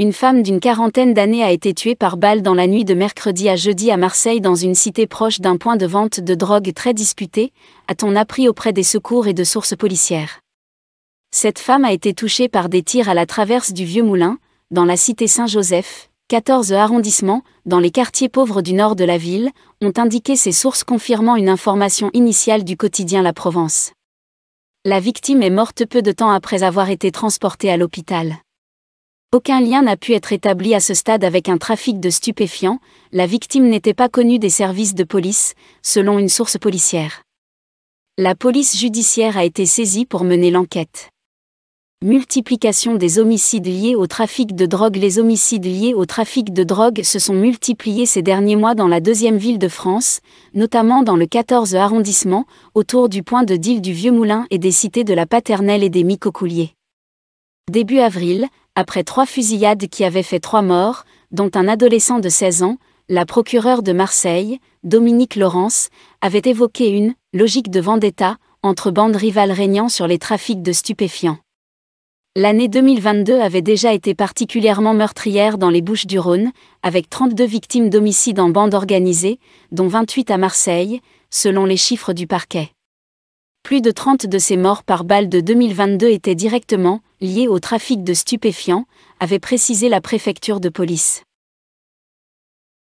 une femme d'une quarantaine d'années a été tuée par balle dans la nuit de mercredi à jeudi à Marseille dans une cité proche d'un point de vente de drogue très disputé, a-t-on appris auprès des secours et de sources policières. Cette femme a été touchée par des tirs à la traverse du Vieux Moulin, dans la cité Saint-Joseph, 14 arrondissements, dans les quartiers pauvres du nord de la ville, ont indiqué ces sources confirmant une information initiale du quotidien La Provence. La victime est morte peu de temps après avoir été transportée à l'hôpital. Aucun lien n'a pu être établi à ce stade avec un trafic de stupéfiants, la victime n'était pas connue des services de police, selon une source policière. La police judiciaire a été saisie pour mener l'enquête. Multiplication des homicides liés au trafic de drogue Les homicides liés au trafic de drogue se sont multipliés ces derniers mois dans la deuxième ville de France, notamment dans le 14 arrondissement, autour du point de deal du Vieux-Moulin et des cités de la Paternelle et des Micocouliers. Début avril, après trois fusillades qui avaient fait trois morts, dont un adolescent de 16 ans, la procureure de Marseille, Dominique Laurence, avait évoqué une logique de vendetta entre bandes rivales régnant sur les trafics de stupéfiants. L'année 2022 avait déjà été particulièrement meurtrière dans les Bouches-du-Rhône, avec 32 victimes d'homicides en bande organisée, dont 28 à Marseille, selon les chiffres du parquet. Plus de 30 de ces morts par balle de 2022 étaient directement liées au trafic de stupéfiants, avait précisé la préfecture de police.